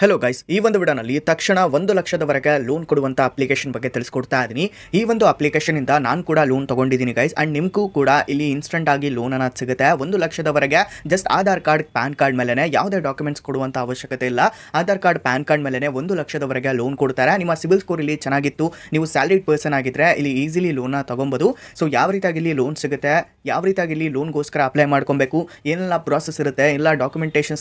Hello guys ಈ ಒಂದು ವಿಡಿಯೋನಲ್ಲಿ ತಕ್ಷಣ ಒಂದು ಲಕ್ಷದವರೆಗೆ ಲೋನ್ ಕೊಡುವಂಥ ಅಪ್ಲಿಕೇಶನ್ ಬಗ್ಗೆ ತಿಳಿಸ್ಕೊಡ್ತಾ ಇದ್ದೀನಿ ಈ ಒಂದು ಇಂದ ನಾನು ಕೂಡ ಲೋನ್ ತೊಗೊಂಡಿದ್ದೀನಿ ಗೈಸ್ ಆ್ಯಂಡ್ ನಿಮಗೂ ಕೂಡ ಇಲ್ಲಿ ಇನ್ಸ್ಟೆಂಟ್ ಆಗಿ ಲೋನ್ ಅನ್ನೋದು ಸಿಗುತ್ತೆ ಒಂದು ಲಕ್ಷದವರೆಗೆ just Aadhaar card PAN card ಮೇಲೇ ಯಾವುದೇ ಡಾಕ್ಯುಮೆಂಟ್ಸ್ ಕೊಡುವಂಥ ಅವಶ್ಯಕತೆ ಇಲ್ಲ ಆಧಾರ್ ಕಾರ್ಡ್ ಪ್ಯಾನ್ ಕಾರ್ಡ್ ಮೇಲೆ ಒಂದು ಲಕ್ಷದವರೆಗೆ ಲೋನ್ ಕೊಡ್ತಾರೆ ನಿಮ್ಮ ಸಿಬಿಲ್ ಸ್ಕೋರ್ ಇಲ್ಲಿ ಚೆನ್ನಾಗಿತ್ತು ನೀವು ಸ್ಯಾಲರಿಡ್ ಪರ್ಸನ್ ಆಗಿದ್ರೆ ಇಲ್ಲಿ ಈಸಿಲಿ ಲೋನ ತೊಗೊಬೋದು ಸೊ ಯಾವ ರೀತಿಯಾಗಿ ಇಲ್ಲಿ ಲೋನ್ ಸಿಗುತ್ತೆ ಯಾವ ರೀತಿಯಾಗಿ ಇಲ್ಲಿ ಲೋನ್ಗೋಸ್ಕರ ಅಪ್ಲೈ ಮಾಡ್ಕೊಬೇಕು ಏನೆಲ್ಲ ಪ್ರಾಸೆಸ್ ಇರುತ್ತೆ ಎಲ್ಲ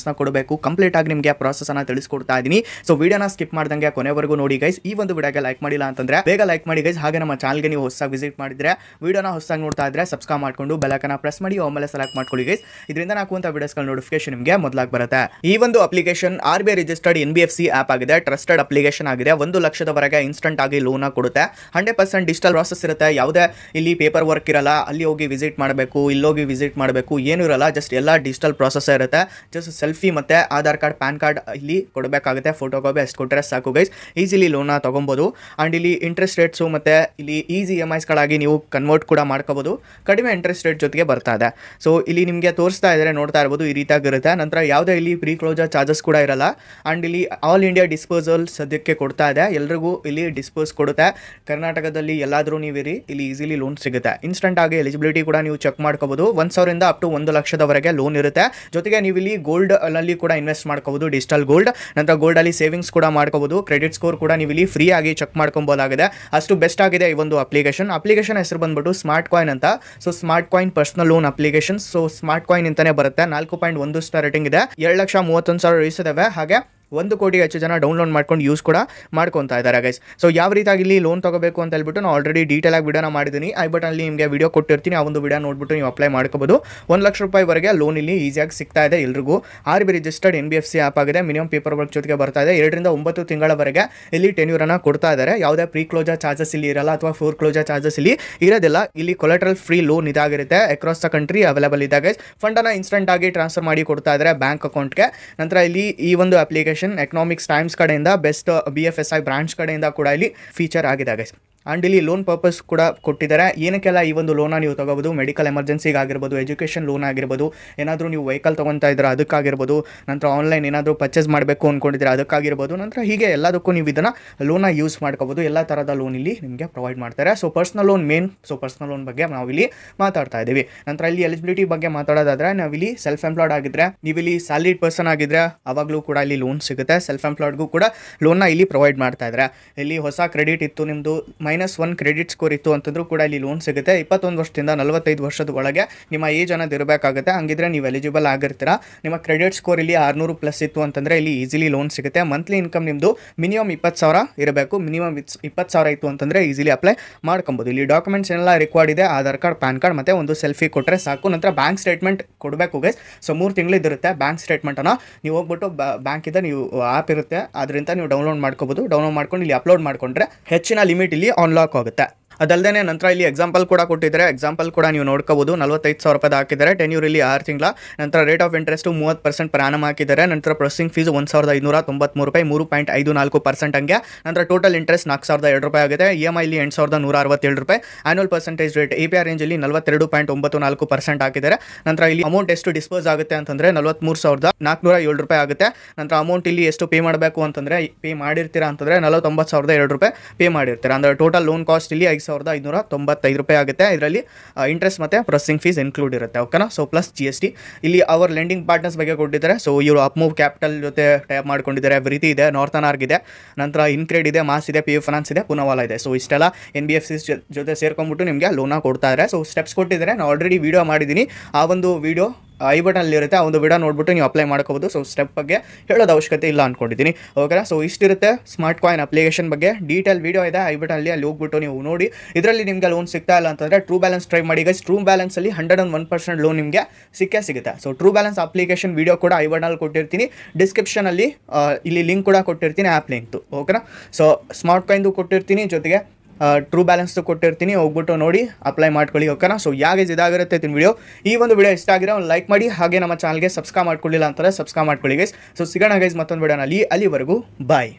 ನ ಕೊಡಬೇಕು ಕಂಪ್ಲೀಟಾಗಿ ನಿಮಗೆ ಪ್ರಾಸೆಸನ್ನು ತಿಳಿಸ್ಕೊಡ್ತಾರೆ ಕೊಡ್ತಾ ಇದ್ದೀನಿ ಸೊ ವಿಡಿಯೋನ ಸ್ಕಿಪ್ ಮಾಡ್ದಂಗೆ ಕೊನೆವರೆಗೂ ನೋಡಿ ಗೈಸ್ ಈ ಒಂದು ವಿಡಿಯೋಗೆ ಲೈಕ್ ಮಾಡಿಲ್ಲ ಅಂತಂದ್ರೆ ಬೇಗ ಲೈಕ್ ಮಾಡಿ ಗೈಸ್ ಹಾಗೆ ನಮ್ಮ ಚಾನಲ್ಗೆ ನೀವು ಹೊಸ ವಿಸಿಟ್ ಮಾಡಿದ್ರೆ ವಿಡಿಯೋನ ಹೊಸದಾಗಿ ನೋಡ್ತಾ ಇದ್ರೆ ಸಬ್ಸ್ಕ್ರೈಬ್ ಮಾಡ್ಕೊಂಡು ಬೆಲಕನ ಪ್ರೆಸ್ ಮಾಡಿ ಆಮೇಲೆ ಸೆಲೆಕ್ಟ್ ಮಾಡ್ಕೊಳ್ಳಿ ಗೈಸ್ ಇದರಿಂದ ಅಂತ ವಿಡಿಯೋಸ್ಗಳ ನೋಟಿಫಿಕೇಶನ್ ನಿಮಗೆ ಮೊದಲಾಗಿ ಬರುತ್ತೆ ಈ ಒಂದು application R B registered N B F C app ಆಗಿದೆ ಟ್ರಸ್ಟೆಡ್ ಅಪ್ಲಿಕೇಶನ್ ಆಗಿದೆ ಒಂದು ಲಕ್ಷದವರೆಗೆ ಇನ್ಸ್ಟಂಟ್ ಆಗಿ ಲೋನ್ ಕೊಡುತ್ತೆ ಹಂಡ್ರೆಡ್ ಪರ್ಸೆಂಟ್ ಡಿಜಿಟಲ್ ಪ್ರಾಸೆಸ್ ಇರುತ್ತೆ ಯಾವುದೇ ಇಲ್ಲಿ ಪೇಪರ್ ವರ್ಕ್ ಇರಲ್ಲ ಅಲ್ಲಿ ಹೋಗಿ ವಿಸಿಟ್ ಮಾಡಬೇಕು ಇಲ್ಲೋಗಿ ವಿಸಿಟ್ ಮಾಡಬೇಕು ಏನು ಇರಲ್ಲ ಜಸ್ಟ್ ಎಲ್ಲ ಡಿಜಿಟಲ್ ಪ್ರಾಸೆಸ್ ಇರುತ್ತೆ ಜಸ್ಟ್ ಸೆಲ್ಫಿ ಮತ್ತೆ ಆಧಾರ್ ಕಾರ್ಡ್ ಪ್ಯಾನ್ ಕಾರ್ಡ್ ಇಲ್ಲಿ ಕೊಡಬೇಕು ಆಗುತ್ತೆ ಫೋಟೋ ಕಾಪಿ ಅಷ್ಟು ಕೊಟ್ಟರೆ ಸಾಕು ಗೈಸ್ ಈಸಿಲಿ ಲೋನ್ ತೊಗೊಬೋದು ಆ್ಯಂಡ್ ಇಲ್ಲಿ ಇಂಟ್ರೆಸ್ಟ್ ರೇಟ್ಸು ಮತ್ತು ಇಲ್ಲಿ ಈಸಿ ಎಮ್ ಐಸ್ಗಳಾಗಿ ನೀವು ಕನ್ವರ್ಟ್ ಕೂಡ ಮಾಡ್ಕೋಬೋದು ಕಡಿಮೆ ಇಂಟ್ರೆಸ್ಟ್ ರೇಟ್ ಜೊತೆಗೆ ಬರ್ತಾ ಇದೆ ಸೊ ಇಲ್ಲಿ ನಿಮಗೆ ತೋರಿಸ್ತಾ ಇದ್ದರೆ ನೋಡ್ತಾ ಇರ್ಬೋದು ಈ ರೀತಿಯಾಗಿರುತ್ತೆ ನಂತರ ಯಾವುದೇ ಇಲ್ಲಿ ಪ್ರೀ ಕ್ಲೋಜರ್ ಚಾರ್ಜಸ್ ಕೂಡ ಇರಲ್ಲ ಆ್ಯಂಡ್ ಇಲ್ಲಿ ಆಲ್ ಇಂಡಿಯಾ ಡಿಸ್ಪೋಸಲ್ ಸದ್ಯಕ್ಕೆ ಕೊಡ್ತಾ ಇದೆ ಎಲ್ರಿಗೂ ಇಲ್ಲಿ ಡಿಸ್ಪೋಸ್ ಕೊಡುತ್ತೆ ಕರ್ನಾಟಕದಲ್ಲಿ ಎಲ್ಲಾದರೂ ಇರಿ ಇಲ್ಲಿ ಈಸಿಲಿ ಲೋನ್ ಸಿಗುತ್ತೆ ಇನ್ಸ್ಟೆಂಟ್ ಆಗಿ ಎಲಿಜಿಬಿಲಿಟಿ ಕೂಡ ನೀವು ಚೆಕ್ ಮಾಡ್ಕೋಬೋದು ಒಂದು ಸಾವಿರದಿಂದ ಅಪ್ ಟು ಒಂದು ಲಕ್ಷದವರೆಗೆ ಲೋನ್ ಇರುತ್ತೆ ಜೊತೆಗೆ ನೀವು ಇಲ್ಲಿ ಗೋಲ್ಡ್ ಅಲ್ಲಿ ಕೂಡ ಇನ್ವೆಸ್ಟ್ ಮಾಡ್ಕೋಬಹುದು ಡಿಜಿಟಲ್ ಗೋಲ್ಡ್ ಗೋಲ್ಡ್ ಅಲ್ಲಿ ಸೇವಿಂಗ್ಸ್ ಕೂಡ ಮಾಡ್ಕೋಬಹುದು ಕ್ರೆಡಿಟ್ ಸ್ಕೋರ್ ಕೂಡ ನೀವು ಇಲ್ಲಿ ಫ್ರೀ ಆಗಿ ಚೆಕ್ ಮಾಡ್ಕೊಬಹುದಾಗಿದೆ ಅಷ್ಟು ಬೆಸ್ಟ್ ಆಗಿದೆ ಈ ಒಂದು ಅಪ್ಲಿಕೇಶನ್ ಅಪ್ಲಿಕೇಶನ್ ಹೆಸರು ಬಂದ್ಬಿಟ್ಟು ಸ್ಮಾರ್ಟ್ ಕಾಯಿನ್ ಅಂತ so Smart Coin personal loan application so Smart Coin ಅಂತಾನೆ ಬರುತ್ತೆ ನಾಲ್ಕು ಪಾಯಿಂಟ್ ಒಂದು ಸ್ಟಾರ್ ರೇಟಿಂಗ್ ಇದೆ ಎರಡು ಲಕ್ಷ ಮೂವತ್ತೊಂದು ಸಾವಿರ ಇಳಿಸಿದಾವೆ ಹಾಗೆ ಒಂದು ಕೋಟಿ ಹೆಚ್ಚು ಜನ ಡೌನ್ಲೋಡ್ ಮಾಡ್ಕೊಂಡು ಯೂಸ್ ಕೂಡ ಮಾಡ್ಕೊತಾ ಇದ್ದಾರೆ ಗೈಸ್ ಸೊ ಯಾವ ರೀತಿಯಾಗಿ ಇಲ್ಲಿ ಲೋನ್ ತಗೋಬೇಕು ಅಂತ ಹೇಳ್ಬಿಟ್ಟು ನಾನು ಆಲ್ರೆಡಿ ಡೀಟೇಲ್ ಆಗಿ ವಿಡಿಯೋನ ಮಾಡಿದ್ದೀನಿ ಐ ಅಲ್ಲಿ ನಿಮಗೆ ವಿಡಿಯೋ ಕೊಟ್ಟಿರ್ತೀನಿ ಆ ಒಂದು ವಿಡಿಯೋ ನೋಡ್ಬಿಟ್ಟು ನೀವು ಅಪ್ಲೈ ಮಾಡ್ಕೋಬೋದು ಒಂದು ಲಕ್ಷ ರೂಪಾಯಿವರೆಗೆ ಲೋನ್ ಇಲ್ಲಿ ಈಸಿಯಾಗಿ ಸಿಗ್ತಾ ಇದೆ ಎಲ್ರಿಗೂ R B registered N B F C app ಆಗಿದೆ ಮಿನಿಮಮ್ ಪೇಪರ್ ವರ್ಕ್ ಜೊತೆಗೆ ಬರ್ತಾ ಇದೆ ಎರಡರಿಂದ ಒಂಬತ್ತು ತಿಂಗಳವರೆಗೆ ಇಲ್ಲಿ ಟೆನ್ಯೂರನ್ನು ಕೊಡ್ತಾ ಇದ್ದಾರೆ ಯಾವುದೇ ಪ್ರೀ ಕ್ಲೋಜರ್ ಚಾರ್ಜಸ್ ಇಲ್ಲಿ ಇರಲ್ಲ ಅಥವಾ ಫೋರ್ ಕ್ಲೋಜರ್ ಚಾರ್ಜಸ್ ಇಲ್ಲಿ ಇರೋದಿಲ್ಲ ಇಲ್ಲಿ ಕೊಲೆಟ್ರಲ್ ಫ್ರೀ ಲೋನ್ ಇದಾಗಿರುತ್ತೆ across the country available guys ಫಂಡನ್ನು ಇನ್ಸ್ಟೆಂಟ್ ಆಗಿ ಟ್ರಾನ್ಸ್ಫರ್ ಮಾಡಿ ಕೊಡ್ತಾ ಇದ್ದಾರೆ ಬ್ಯಾಂಕ್ ಅಕೌಂಟ್ಗೆ ನಂತರ ಇಲ್ಲಿ ಈ ಒಂದು ಅಪ್ಲಿಕೇಶನ್ ಪಬ್ಲಿಕೇಶನ್ ಎಕನಾಮಿಕ್ಸ್ ಟೈಮ್ಸ್ ಕಡೆಯಿಂದ best B F S I branch ಕಡೆಯಿಂದ ಕೂಡ ಇಲ್ಲಿ ಫೀಚರ್ ಆಗಿದೆ ಗೈಸ್ ಆ್ಯಂಡ್ ಇಲ್ಲಿ ಲೋನ್ ಪರ್ಪಸ್ ಕೂಡ ಕೊಟ್ಟಿದ್ದಾರೆ ಏನಕ್ಕೆಲ್ಲ ಈ ಒಂದು ಲೋನ ನೀವು ತಗೋಬೋದು ಮೆಡಿಕಲ್ ಎಮರ್ಜೆನ್ಸಿಗೆ ಆಗಿರ್ಬೋದು ಎಜುಕೇಷನ್ ಲೋನ್ ಆಗಿರ್ಬೋದು ಏನಾದರೂ ನೀವು ವೆಹಿಕಲ್ ತೊಗೊತಾ ಇದ್ರೆ ಅದಕ್ಕಾಗಿರ್ಬೋದು ನಂತರ ಆನ್ಲೈನ್ ಏನಾದರೂ ಪರ್ಚೇಸ್ ಮಾಡಬೇಕು ಅಂದ್ಕೊಂಡಿದ್ರೆ ಅದಕ್ಕಾಗಿರ್ಬೋದು ನಂತರ ಹೀಗೆ ಎಲ್ಲದಕ್ಕೂ ನೀವು ಇದನ್ನು ಲೋನ ಯೂಸ್ ಮಾಡ್ಕೋಬೋದು ಎಲ್ಲ ಥರದ ಲೋನ್ ಇಲ್ಲಿ ನಿಮಗೆ ಪ್ರೊವೈಡ್ ಮಾಡ್ತಾರೆ so personal loan main so personal loan ಬಗ್ಗೆ ನಾವು ಇಲ್ಲಿ ಮಾತಾಡ್ತಾ ಇದ್ದೀವಿ ನಂತರ ಇಲ್ಲಿ ಎಲಿಜಿಬಿಲಿಟಿ ಬಗ್ಗೆ ಮಾತಾಡೋದಾದ್ರೆ ಇಲ್ಲಿ ಸೆಲ್ಫ್ ಎಂಪ್ಲಾಯ್ಡ್ ಆಗಿದ್ರೆ ನೀವು ಇಲ್ಲಿ ಸ್ಯಾಲಿಡ್ ಪರ್ಸನ್ ಆಗಿದ್ರೆ ಅವಾಗಲೂ ಕೂಡ ಇಲ್ಲಿ ಲೋನ್ ಸಿಗುತ್ತೆ ಸೆಲ್ಫ್ ಎಂಪ್ಲಾಯ್ಡ್ಗೂ ಕೂಡ ಲೋನ್ನ ಇಲ್ಲಿ ಪ್ರೊವೈಡ್ ಮಾಡ್ತಾ ಇದ್ದಾರೆ ಇಲ್ಲಿ ಹೊಸ ಕ್ರೆಡಿಟ್ ಇತ್ತು ನಿಮ್ಮದು ಮೈನಸ್ ಒನ್ ಕ್ರೆಡಿಟ್ ಸ್ಕೋರ್ ಇತ್ತು ಅಂತಂದ್ರೂ ಕೂಡ ಇಲ್ಲಿ ಲೋನ್ ಸಿಗುತ್ತೆ ಇಪ್ಪತ್ತೊಂದು ವರ್ಷದಿಂದ ನಲವತ್ತೈದು ವರ್ಷದ ಒಳಗೆ ನಿಮ್ಮ ಏಜ್ ಅನ್ನೋದು ಇರಬೇಕಾಗುತ್ತೆ ಹಂಗಿದ್ರೆ ನೀವು ಎಲಿಜಿಬಲ್ ಆಗಿರ್ತೀರಾ ನಿಮ್ಮ ಕ್ರೆಡಿಟ್ ಸ್ಕೋರ್ ಇಲ್ಲಿ ಆರ್ನೂರು ಪ್ಲಸ್ ಇತ್ತು ಅಂತಂದ್ರೆ ಇಲ್ಲಿ ಈಸಿಲಿ ಲೋನ್ ಸಿಗುತ್ತೆ ಮಂತ್ಲಿ ಇನ್ಕಮ್ ನಿಮ್ದು ಮಿನಿಮಮ್ ಇಪ್ಪತ್ತು ಸಾವಿರ ಇರಬೇಕು ಮಿನಿಮಮ್ ಇಪ್ಪತ್ತು ಸಾವಿರ ಇತ್ತು ಅಂತಂದ್ರೆ ಈಸಿಲಿ ಅಪ್ಲೈ ಮಾಡ್ಕೊಬೋದು ಇಲ್ಲಿ ಡಾಕ್ಯುಮೆಂಟ್ಸ್ ಎಲ್ಲ ರಿಕ್ವಾರ್ಡ್ ಇದೆ ಆಧಾರ್ ಕಾರ್ಡ್ ಪ್ಯಾನ್ ಕಾರ್ಡ್ ಮತ್ತೆ ಒಂದು ಸೆಲ್ಫಿ ಕೊಟ್ಟರೆ ಸಾಕು ನಂತರ ಬ್ಯಾಂಕ್ ಸ್ಟೇಟ್ಮೆಂಟ್ ಕೊಡಬೇಕು ಗೈಸ್ ಸೊ ಮೂರು ತಿಂಗಳಿದಿರುತ್ತೆ ಬ್ಯಾಂಕ್ ಸ್ಟೇಟ್ಮೆಂಟನ್ನು ನೀವು ಹೋಗ್ಬಿಟ್ಟು ಬ್ಯಾಂಕ್ ಇಂದ ನೀವು ಆ್ಯಪ್ ಇರುತ್ತೆ ಅದರಿಂದ ನೀವು ಡೌನ್ಲೋಡ್ ಮಾಡ್ಕೋಬೋದು ಡೌನ್ಲೋಡ್ ಮಾಡ್ಕೊಂಡು ಇಲ್ಲಿ ಅಪ್ಲೋಡ್ ಮಾಡ್ಕೊಂಡ್ರೆ ಹೆಚ್ಚಿನ ಲಿಮಿಟ್ ಇಲ್ಲಿ unlock that. ಅದಲ್ಲದೆ ನಂತರ ಇಲ್ಲಿ ಎಕ್ಸಾಂಪಲ್ ಕೂಡ ಕೊಟ್ಟಿದ್ದಾರೆ ಎಕ್ಸಾಂಪಲ್ ಕೂಡ ನೀವು ನೋಡ್ಕೋಬೋದು ನಲವತ್ತೈದು ಸಾವಿರ ರೂಪಾಯಿ ಹಾಕಿದ್ದಾರೆ ಯೂರ್ ಇಲ್ಲಿ ಆರು ತಿಂಗಳ ನಂತರ ರೇಟ್ ಆಫ್ ಇಂಟ್ರೆಸ್ಟು ಮೂವತ್ತು ಪರ್ಸೆಂಟ್ ಪ್ರಾಣಮ್ ಹಾಕಿದ್ದಾರೆ ನಂತರ ಪ್ರೊಸೆಸಿಂಗ್ ಫೀಸ್ ಒಂದು ಸಾವಿರದ ಐನೂರ ತೊಂಬತ್ಮೂರು ರೂಪಾಯಿ ಮೂರು ಪಾಯಿಂಟ್ ಐದು ನಾಲ್ಕು ಪರ್ಸೆಂಟ್ ಹಂಗೆ ನಂತರ ಟೋಟಲ್ ಇಂಟ್ರೆಸ್ಟ್ ನಾಲ್ಕು ಸಾವಿರದ ಎರಡು ರೂಪಾಯಿ ಆಗಿದೆ e ಇ ಎಮ್ ಐಲಿ ಎಂಟು ಸಾವಿರದ ನೂರ ಅರವತ್ತೇಳು ರೂಪಾಯಿ annual percentage rate A P R ರೇಂಜಲ್ಲಿ ನಲವತ್ತೆರಡು ಪಾಯಿಂಟ್ ಒಂಬತ್ತು ನಾಲ್ಕು ಪರ್ಸೆಂಟ್ ಹಾಕಿದ್ದಾರೆ ನಂತರ ಇಲ್ಲಿ ಅಮೌಂಟ್ ಎಷ್ಟು ಡಿಸ್ಪೋಸ್ ಆಗುತ್ತೆ ಅಂತಂದರೆ ನಲವತ್ತ್ಮೂರು ಸಾವಿರದ ನಾಲ್ಕುನೂರ ಏಳು ರೂಪಾಯಿ ಆಗುತ್ತೆ ನಂತರ ಅಮೌಂಟ್ ಇಲ್ಲಿ ಎಷ್ಟು ಪೇ ಮಾಡಬೇಕು ಅಂತಂದರೆ ಪೇ ಮಾಡಿರ್ತೀರಾ ಅಂತಂದರೆ ನಲವತ್ತೊಂಬತ್ತು ಸಾವಿರದ ಎರಡು ರೂಪಾಯಿ ಪೇ ಮಾಡಿರ್ತಾರೆ ಅಂದರೆ ಟೋಟಲ್ ಲೋನ್ ಕಾಸ್ಟ್ ಇಲ್ಲಿ ಐದು ಸಾವಿರದ ಐನೂರ ತೊಂಬತ್ತೈದು ರೂಪಾಯಿ ಆಗುತ್ತೆ ಇದರಲ್ಲಿ ಇಂಟ್ರೆಸ್ಟ್ ಮತ್ತು ಪ್ರೊಸೆಸಿಂಗ್ ಫೀಸ್ ಇನ್ಕ್ಲೂಡ್ ಇರುತ್ತೆ ಓಕೆನಾ so plus G S T ಇಲ್ಲಿ ಅವರ್ ಲೆಂಡಿಂಗ್ ಪಾರ್ಟ್ನರ್ಸ್ ಬಗ್ಗೆ ಕೊಟ್ಟಿದ್ದಾರೆ ಸೊ ಇವರು ಅಪ್ಮೂವ್ ಕ್ಯಾಪಿಟಲ್ ಜೊತೆ ಟೈಪ್ ಮಾಡ್ಕೊಂಡಿದ್ದಾರೆ ವ್ರೀತಿ ಇದೆ ನಾರ್ಥನ್ ಆರ್ಗ್ ಇದೆ ನಂತರ ಇನ್ಕ್ರೆಡ್ ಇದೆ ಮಾಸ್ ಇದೆ ಪಿ ಯು ಫೈನಾನ್ಸ್ ಇದೆ ಪುನವಾಲ ಇದೆ ಸೊ ಇಷ್ಟೆಲ್ಲ ಎನ್ ಬಿ ಎಫ್ ಸಿ ಜೊತೆ ಸೇರ್ಕೊಂಡ್ಬಿಟ್ಟು ನಿಮಗೆ ಲೋನ ಕೊಡ್ತಾ ಇದ್ದಾರೆ ಸೊ ಸ್ಟೆಪ್ಸ್ ಕೊಟ್ಟಿದ್ದಾರೆ ನಾನು ಆಲ್ರೆಡಿ ವೀಡಿಯೋ ಮಾಡಿದ್ದೀನಿ ಆ ಒಂದು ವೀಡಿಯೋ ಐ ಇರುತ್ತೆ ಆ ಒಂದು ವಿಡಿಯೋ ನೋಡ್ಬಿಟ್ಟು ನೀವು ಅಪ್ಲೈ ಮಾಡ್ಕೋಬೋದು ಸೊ ಸ್ಟೆಪ್ ಬಗ್ಗೆ ಹೇಳೋದು ಅವಶ್ಯಕತೆ ಇಲ್ಲ ಅಂದ್ಕೊಂಡಿದ್ದೀನಿ ಓಕೆ ಸೊ ಇಷ್ಟಿರುತ್ತೆ ಸ್ಮಾರ್ಟ್ ಕಾಯಿನ್ ಅಪ್ಲಿಕೇಶನ್ ಬಗ್ಗೆ ಡೀಟೇಲ್ ವೀಡಿಯೋ ಇದೆ ಐ ಬಟನ್ ಅಲ್ಲಿ ಹೋಗ್ಬಿಟ್ಟು ನೀವು ನೋಡಿ ಇದರಲ್ಲಿ ನಿಮಗೆ ಲೋನ್ ಸಿಗ್ತಾ ಇಲ್ಲ ಅಂತಂದರೆ ಟ್ರೂ ಬ್ಯಾಲೆನ್ಸ್ ಟ್ರೈ ಮಾಡಿ ಗೈಸ್ ಟ್ರೂ ಬ್ಯಾಲೆನ್ಸಲ್ಲಿ hundred and one percent loan ನಿಮಗೆ ಸಿಕ್ಕೇ ಸಿಗುತ್ತೆ so True Balance application video ಕೂಡ ಐ ಬಟನಲ್ಲಿ ಕೊಟ್ಟಿರ್ತೀನಿ ಡಿಸ್ಕ್ರಿಪ್ಷನಲ್ಲಿ ಇಲ್ಲಿ ಲಿಂಕ್ ಕೂಡ ಕೊಟ್ಟಿರ್ತೀನಿ ಆ್ಯಪ್ ಲಿಂಕ್ ಓಕೆನಾ ಸೊ ಸ್ಮಾರ್ಟ್ ಕಾಯಿನ್ದು ಕೊಟ್ಟಿರ್ತೀನಿ ಜೊತೆಗೆ ಟ್ರೂ ಬ್ಯಾಲೆನ್ಸ್ದು ಕೊಟ್ಟಿರ್ತೀನಿ ಹೋಗ್ಬಿಟ್ಟು ನೋಡಿ ಅಪ್ಲೈ ಮಾಡ್ಕೊಳ್ಳಿ ಓಕೆನಾ ಸೊ ಯಾಕೆ ಇದಾಗಿರುತ್ತೆ ತಿನ್ ವಿಡಿಯೋ ಈ ಒಂದು ವಿಡಿಯೋ ಇಷ್ಟ ಆಗಿರೋ ಒಂದು ಲೈಕ್ ಮಾಡಿ ಹಾಗೆ ನಮ್ಮ ಚಾನಲ್ಗೆ ಸಬ್ಸ್ಕ್ರೈಬ್ ಮಾಡ್ಕೊಳ್ಳಿಲ್ಲ ಅಂತಾರೆ ಸಬ್ಸ್ಕ್ರೈಬ್ ಮಾಡ್ಕೊಳ್ಳಿ ಗೈಸ್ ಸೊ ಸಿಗೋಣ ಗೈಸ್ ಮತ್ತೊಂದು ವಿಡಿಯೋನಲ್ಲಿ ಅಲ್ಲಿವರೆಗೂ ಬಾಯ್